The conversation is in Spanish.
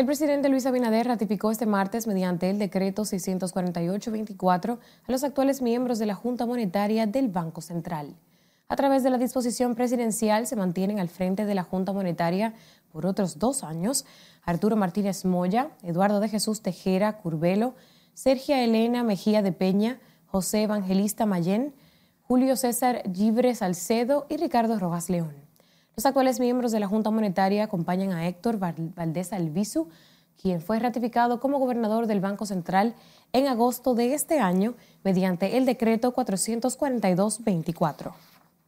El presidente Luis Abinader ratificó este martes mediante el decreto 648-24 a los actuales miembros de la Junta Monetaria del Banco Central. A través de la disposición presidencial se mantienen al frente de la Junta Monetaria por otros dos años Arturo Martínez Moya, Eduardo de Jesús Tejera Curvelo, Sergio Elena Mejía de Peña, José Evangelista Mayén, Julio César Gibre Salcedo y Ricardo Rojas León. Los actuales miembros de la Junta Monetaria acompañan a Héctor Valdés Albizu, quien fue ratificado como gobernador del Banco Central en agosto de este año mediante el decreto 442-24.